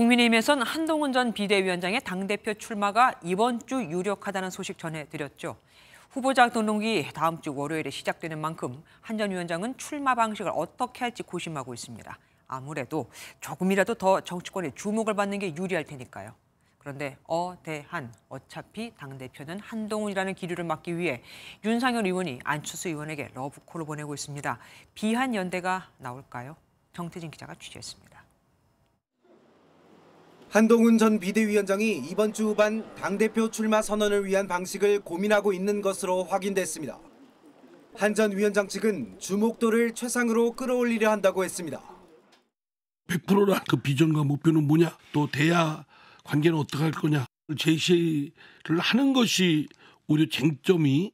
국민의힘에선 한동훈 전 비대위원장의 당대표 출마가 이번 주 유력하다는 소식 전해드렸죠. 후보자 등록이 다음 주 월요일에 시작되는 만큼 한 전 위원장은 출마 방식을 어떻게 할지 고심하고 있습니다. 아무래도 조금이라도 더 정치권의 주목을 받는 게 유리할 테니까요. 그런데 어대한 어차피 당대표는 한동훈이라는 기류를 막기 위해 윤상현 의원이 안철수 의원에게 러브콜을 보내고 있습니다. 비한 연대가 나올까요? 정태진 기자가 취재했습니다. 한동훈 전 비대위원장이 이번 주 후반 당대표 출마 선언을 위한 방식을 고민하고 있는 것으로 확인됐습니다. 한 전 위원장 측은 주목도를 최상으로 끌어올리려 한다고 했습니다. 100%라 그 비전과 목표는 뭐냐? 또 대야 관계는 어떻게 할 거냐? 제시를 하는 것이 오히 쟁점이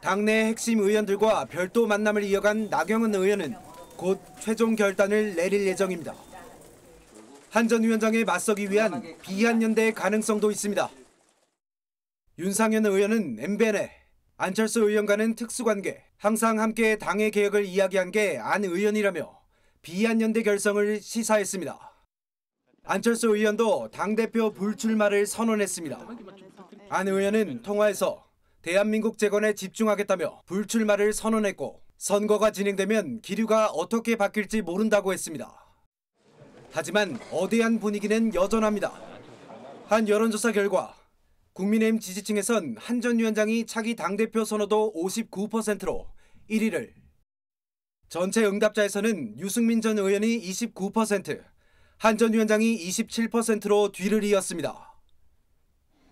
당내 핵심 의원들과 별도 만남을 이어간 나경원 의원은 곧 최종 결단을 내릴 예정입니다. 한전 위원장에 맞서기 위한 네, 비한연대의 가능성도 있습니다. 윤상현 의원은 엠베네, 안철수 의원과는 특수관계, 항상 함께 당의 개혁을 이야기한 게 안 의원이라며 비한연대 결성을 시사했습니다. 안철수 의원도 당대표 불출마를 선언했습니다. 안 의원은 통화에서 대한민국 재건에 집중하겠다며 불출마를 선언했고 선거가 진행되면 기류가 어떻게 바뀔지 모른다고 했습니다. 하지만 어대한 분위기는 여전합니다. 한 여론조사 결과 국민의힘 지지층에선 한전 위원장이 차기 당대표 선호도 59%로 1위를 전체 응답자에서는 유승민 전 의원이 29%, 한 전 위원장이 27%로 뒤를 이었습니다.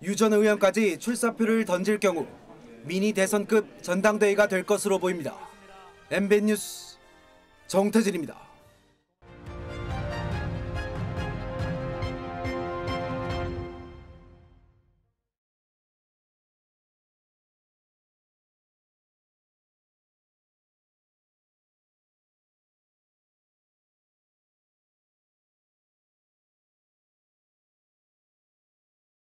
유전 의원까지 출사표를 던질 경우 미니 대선급 전당대회가 될 것으로 보입니다. MBN 뉴스 정태진입니다.